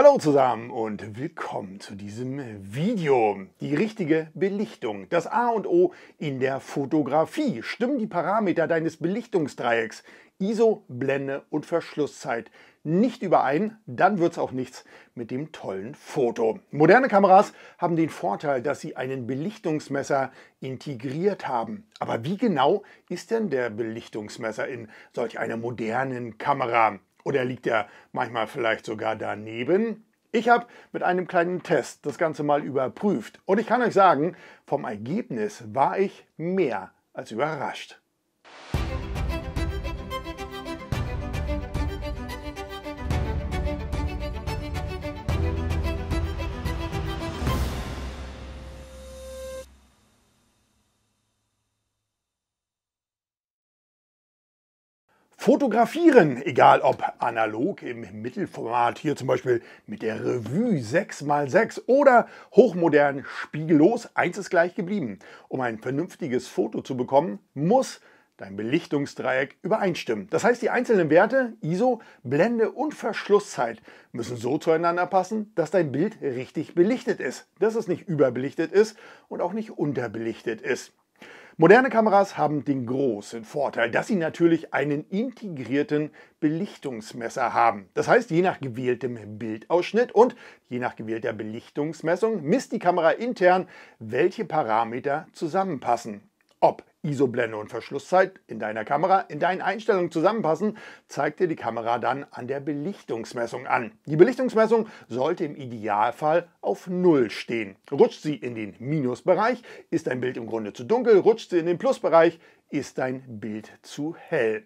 Hallo zusammen und willkommen zu diesem Video. Die richtige Belichtung, das A und O in der Fotografie. Stimmen die Parameter deines Belichtungsdreiecks ISO, Blende und Verschlusszeit nicht überein, dann wird es auch nichts mit dem tollen Foto. Moderne Kameras haben den Vorteil, dass sie einen Belichtungsmesser integriert haben. Aber wie genau ist denn der Belichtungsmesser in solch einer modernen Kamera? Oder liegt er manchmal vielleicht sogar daneben? Ich habe mit einem kleinen Test das Ganze mal überprüft und ich kann euch sagen, vom Ergebnis war ich mehr als überrascht. Fotografieren, egal ob analog im Mittelformat, hier zum Beispiel mit der Revue 6x6 oder hochmodern spiegellos, eins ist gleich geblieben. Um ein vernünftiges Foto zu bekommen, muss dein Belichtungsdreieck übereinstimmen. Das heißt, die einzelnen Werte, ISO, Blende und Verschlusszeit müssen so zueinander passen, dass dein Bild richtig belichtet ist, dass es nicht überbelichtet ist und auch nicht unterbelichtet ist. Moderne Kameras haben den großen Vorteil, dass sie natürlich einen integrierten Belichtungsmesser haben. Das heißt, je nach gewähltem Bildausschnitt und je nach gewählter Belichtungsmessung misst die Kamera intern, welche Parameter zusammenpassen. Ob ISO-Blende und Verschlusszeit in deiner Kamera in deinen Einstellungen zusammenpassen, zeigt dir die Kamera dann an der Belichtungsmessung an. Die Belichtungsmessung sollte im Idealfall auf Null stehen. Rutscht sie in den Minusbereich, ist dein Bild im Grunde zu dunkel, rutscht sie in den Plusbereich, ist dein Bild zu hell.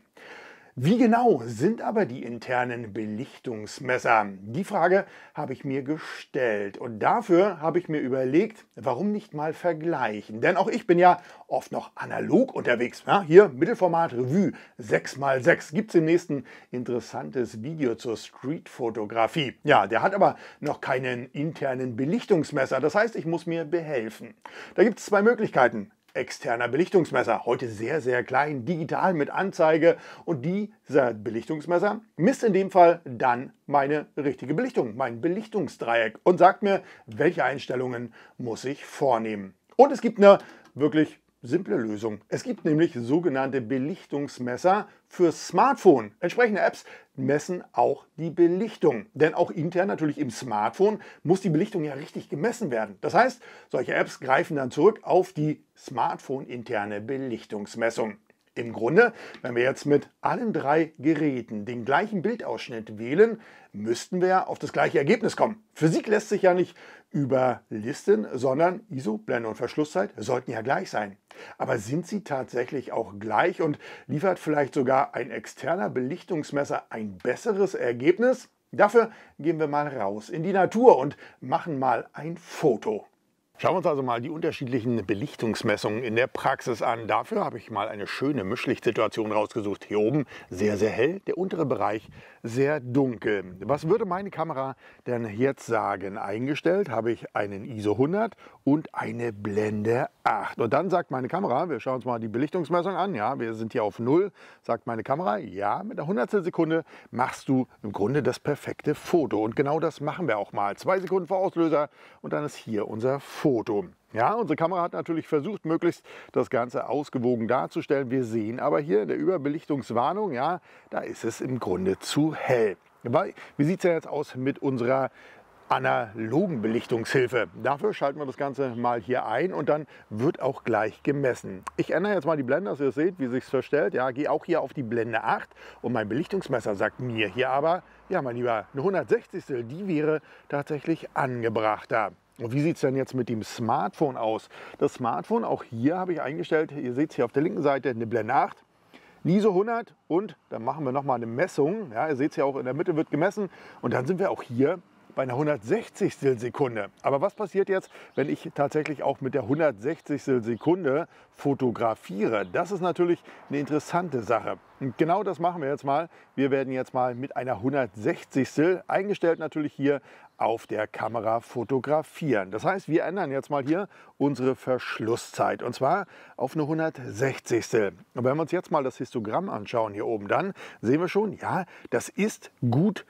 Wie genau sind aber die internen Belichtungsmesser? Die Frage habe ich mir gestellt und dafür habe ich mir überlegt, warum nicht mal vergleichen? Denn auch ich bin ja oft noch analog unterwegs. Ja, hier Mittelformat Revue 6x6 gibt es im nächsten interessantes Video zur Streetfotografie. Ja, der hat aber noch keinen internen Belichtungsmesser, das heißt, ich muss mir behelfen. Da gibt es zwei Möglichkeiten externer Belichtungsmesser, heute sehr, sehr klein, digital mit Anzeige. Und dieser Belichtungsmesser misst in dem Fall dann meine richtige Belichtung, mein Belichtungsdreieck und sagt mir, welche Einstellungen muss ich vornehmen. Und es gibt eine wirklich simple Lösung. Es gibt nämlich sogenannte Belichtungsmesser für Smartphone. Entsprechende Apps messen auch die Belichtung. Denn auch intern natürlich im Smartphone muss die Belichtung ja richtig gemessen werden. Das heißt, solche Apps greifen dann zurück auf die Smartphone-interne Belichtungsmessung. Im Grunde, wenn wir jetzt mit allen drei Geräten den gleichen Bildausschnitt wählen, müssten wir auf das gleiche Ergebnis kommen. Physik lässt sich ja nicht überlisten, sondern ISO, Blende und Verschlusszeit sollten ja gleich sein. Aber sind sie tatsächlich auch gleich und liefert vielleicht sogar ein externer Belichtungsmesser ein besseres Ergebnis? Dafür gehen wir mal raus in die Natur und machen mal ein Foto. Schauen wir uns also mal die unterschiedlichen Belichtungsmessungen in der Praxis an. Dafür habe ich mal eine schöne Mischlichtsituation rausgesucht. Hier oben sehr, sehr hell, der untere Bereich sehr dunkel. Was würde meine Kamera denn jetzt sagen? Eingestellt habe ich einen ISO 100 und eine Blende 8. Und dann sagt meine Kamera, wir schauen uns mal die Belichtungsmessung an. Ja, wir sind hier auf 0. Sagt meine Kamera, ja, mit einer Hundertstel Sekunde machst du im Grunde das perfekte Foto. Und genau das machen wir auch mal. Zwei Sekunden vor Auslöser und dann ist hier unser Foto. Foto. Ja, unsere Kamera hat natürlich versucht, möglichst das Ganze ausgewogen darzustellen. Wir sehen aber hier in der Überbelichtungswarnung, ja, da ist es im Grunde zu hell. Aber wie sieht es ja jetzt aus mit unserer analogen Belichtungshilfe. Dafür schalten wir das Ganze mal hier ein und dann wird auch gleich gemessen. Ich ändere jetzt mal die Blende, dass ihr seht, wie sich verstellt. Ja, gehe auch hier auf die Blende 8 und mein Belichtungsmesser sagt mir hier aber, ja mein Lieber, eine 160. die wäre tatsächlich angebrachter. Und wie sieht es denn jetzt mit dem Smartphone aus? Das Smartphone, auch hier habe ich eingestellt, ihr seht es hier auf der linken Seite, eine Blende 8, NISO 100 und dann machen wir nochmal eine Messung. Ja, ihr seht es ja auch, in der Mitte wird gemessen und dann sind wir auch hier bei einer 160. Sekunde. Aber was passiert jetzt, wenn ich tatsächlich auch mit der 160. Sekunde fotografiere? Das ist natürlich eine interessante Sache. Und genau das machen wir jetzt mal. Wir werden jetzt mal mit einer 160. eingestellt natürlich hier auf der Kamera fotografieren. Das heißt, wir ändern jetzt mal hier unsere Verschlusszeit und zwar auf eine 160. Und wenn wir uns jetzt mal das Histogramm anschauen hier oben, dann sehen wir schon, ja, das ist gut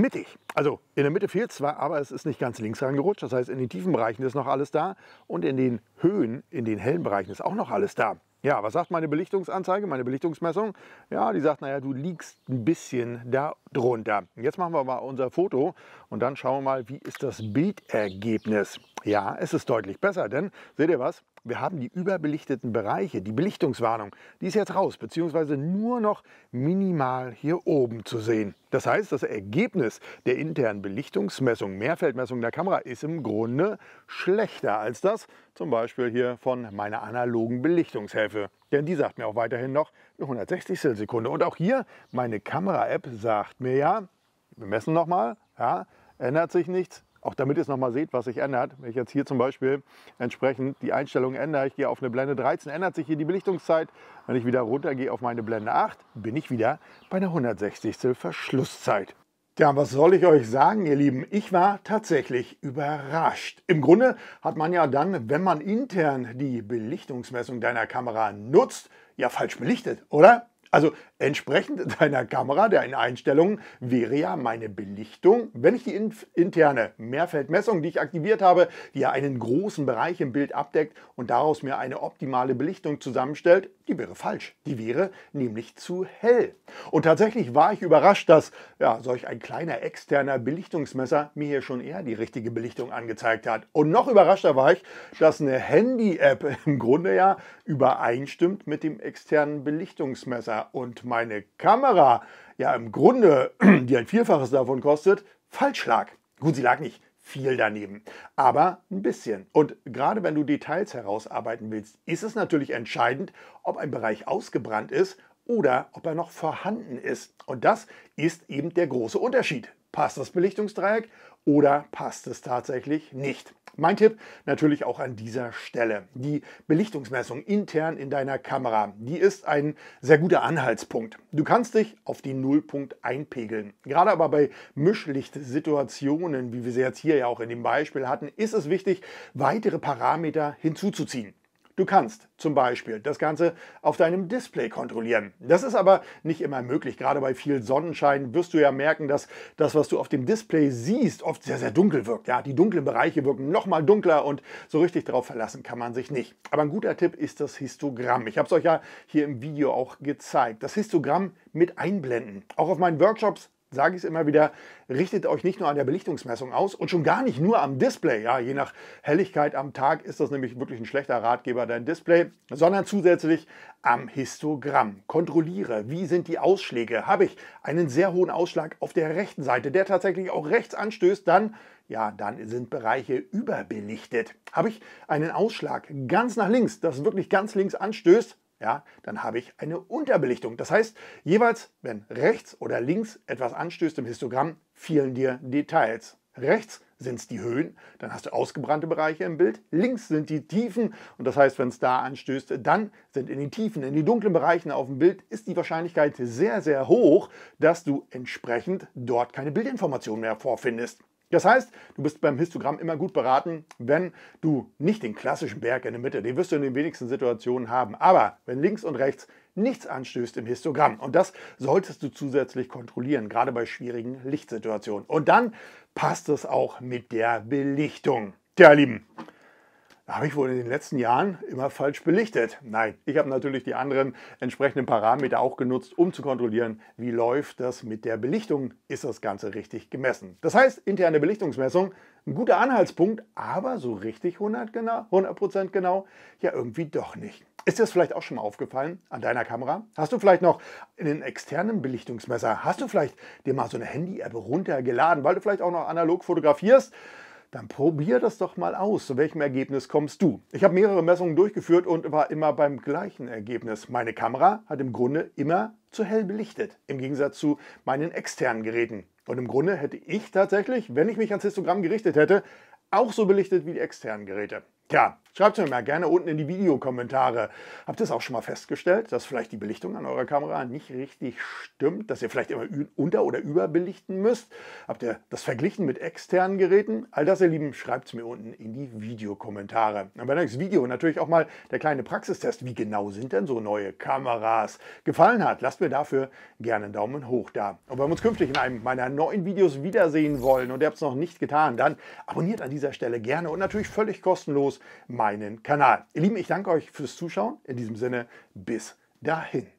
mittig. Also in der Mitte fehlt zwar, aber es ist nicht ganz links rangerutscht. Das heißt, in den tiefen Bereichen ist noch alles da und in den Höhen, in den hellen Bereichen ist auch noch alles da. Ja, was sagt meine Belichtungsanzeige, meine Belichtungsmessung? Ja, die sagt, naja, du liegst ein bisschen da drunter. Jetzt machen wir mal unser Foto und dann schauen wir mal, wie ist das Bildergebnis. Ja, es ist deutlich besser, denn seht ihr was? Wir haben die überbelichteten Bereiche, die Belichtungswarnung, die ist jetzt raus, beziehungsweise nur noch minimal hier oben zu sehen. Das heißt, das Ergebnis der internen Belichtungsmessung, Mehrfeldmessung der Kamera ist im Grunde schlechter als das zum Beispiel hier von meiner analogen Belichtungshilfe. Denn die sagt mir auch weiterhin noch eine 160 Sekunde. Und auch hier, meine Kamera-App sagt mir ja, wir messen nochmal, ja, ändert sich nichts, auch damit ihr es nochmal seht, was sich ändert. Wenn ich jetzt hier zum Beispiel entsprechend die Einstellung ändere, ich gehe auf eine Blende 13, ändert sich hier die Belichtungszeit. Wenn ich wieder runtergehe auf meine Blende 8, bin ich wieder bei einer 160. Verschlusszeit. Tja, was soll ich euch sagen, ihr Lieben? Ich war tatsächlich überrascht. Im Grunde hat man ja dann, wenn man intern die Belichtungsmessung deiner Kamera nutzt, ja falsch belichtet, oder? Also entsprechend deiner Kamera, der in Einstellungen, wäre ja meine Belichtung, wenn ich die interne Mehrfeldmessung, die ich aktiviert habe, die ja einen großen Bereich im Bild abdeckt und daraus mir eine optimale Belichtung zusammenstellt, die wäre falsch. Die wäre nämlich zu hell. Und tatsächlich war ich überrascht, dass ja, solch ein kleiner externer Belichtungsmesser mir hier schon eher die richtige Belichtung angezeigt hat. Und noch überraschter war ich, dass eine Handy-App im Grunde ja übereinstimmt mit dem externen Belichtungsmesser. Kamera und meine Kamera ja im Grunde, die ein Vielfaches davon kostet, falsch lag. Gut, sie lag nicht viel daneben, aber ein bisschen. Und gerade wenn du Details herausarbeiten willst, ist es natürlich entscheidend, ob ein Bereich ausgebrannt ist oder ob er noch vorhanden ist. Und das ist eben der große Unterschied Passt das Belichtungsdreieck oder passt es tatsächlich nicht? Mein Tipp natürlich auch an dieser Stelle. Die Belichtungsmessung intern in deiner Kamera, die ist ein sehr guter Anhaltspunkt. Du kannst dich auf den Nullpunkt einpegeln. Gerade aber bei Mischlichtsituationen, wie wir sie jetzt hier ja auch in dem Beispiel hatten, ist es wichtig, weitere Parameter hinzuzuziehen. Du kannst zum Beispiel das Ganze auf deinem Display kontrollieren. Das ist aber nicht immer möglich. Gerade bei viel Sonnenschein wirst du ja merken, dass das, was du auf dem Display siehst, oft sehr, sehr dunkel wirkt. Ja, die dunklen Bereiche wirken nochmal dunkler und so richtig drauf verlassen kann man sich nicht. Aber ein guter Tipp ist das Histogramm. Ich habe es euch ja hier im Video auch gezeigt. Das Histogramm mit einblenden. Auch auf meinen Workshops sage ich es immer wieder, richtet euch nicht nur an der Belichtungsmessung aus und schon gar nicht nur am Display. Ja, je nach Helligkeit am Tag ist das nämlich wirklich ein schlechter Ratgeber, dein Display, sondern zusätzlich am Histogramm. Kontrolliere, wie sind die Ausschläge? Habe ich einen sehr hohen Ausschlag auf der rechten Seite, der tatsächlich auch rechts anstößt, dann ja, dann sind Bereiche überbelichtet. Habe ich einen Ausschlag ganz nach links, das wirklich ganz links anstößt, ja, dann habe ich eine Unterbelichtung. Das heißt, jeweils, wenn rechts oder links etwas anstößt im Histogramm, fehlen dir Details. Rechts sind es die Höhen, dann hast du ausgebrannte Bereiche im Bild. Links sind die Tiefen und das heißt, wenn es da anstößt, dann sind in den Tiefen, in den dunklen Bereichen auf dem Bild ist die Wahrscheinlichkeit sehr, sehr hoch, dass du entsprechend dort keine Bildinformationen mehr vorfindest. Das heißt, du bist beim Histogramm immer gut beraten, wenn du nicht den klassischen Berg in der Mitte, den wirst du in den wenigsten Situationen haben, aber wenn links und rechts nichts anstößt im Histogramm. Und das solltest du zusätzlich kontrollieren, gerade bei schwierigen Lichtsituationen. Und dann passt es auch mit der Belichtung. Tja, Lieben, habe ich wohl in den letzten Jahren immer falsch belichtet? Nein, ich habe natürlich die anderen entsprechenden Parameter auch genutzt, um zu kontrollieren, wie läuft das mit der Belichtung, ist das Ganze richtig gemessen. Das heißt, interne Belichtungsmessung, ein guter Anhaltspunkt, aber so richtig 100 genau, 100% genau, ja irgendwie doch nicht. Ist dir das vielleicht auch schon mal aufgefallen an deiner Kamera? Hast du vielleicht noch einen externen Belichtungsmesser? Hast du vielleicht dir mal so eine Handy-App runtergeladen, weil du vielleicht auch noch analog fotografierst? Dann probier das doch mal aus. Zu welchem Ergebnis kommst du? Ich habe mehrere Messungen durchgeführt und war immer beim gleichen Ergebnis. Meine Kamera hat im Grunde immer zu hell belichtet, im Gegensatz zu meinen externen Geräten. Und im Grunde hätte ich tatsächlich, wenn ich mich ans Histogramm gerichtet hätte, auch so belichtet wie die externen Geräte. Tja, Schreibt es mir mal gerne unten in die Videokommentare. Habt ihr es auch schon mal festgestellt, dass vielleicht die Belichtung an eurer Kamera nicht richtig stimmt, dass ihr vielleicht immer unter- oder überbelichten müsst? Habt ihr das verglichen mit externen Geräten? All das, ihr Lieben, schreibt es mir unten in die Videokommentare. Und wenn euch das Video natürlich auch mal der kleine Praxistest. Wie genau sind denn so neue Kameras? Gefallen hat, lasst mir dafür gerne einen Daumen hoch da. Und wenn wir uns künftig in einem meiner neuen Videos wiedersehen wollen und ihr habt es noch nicht getan, dann abonniert an dieser Stelle gerne und natürlich völlig kostenlos meinen Kanal. Ihr Lieben, ich danke euch fürs Zuschauen. In diesem Sinne, bis dahin.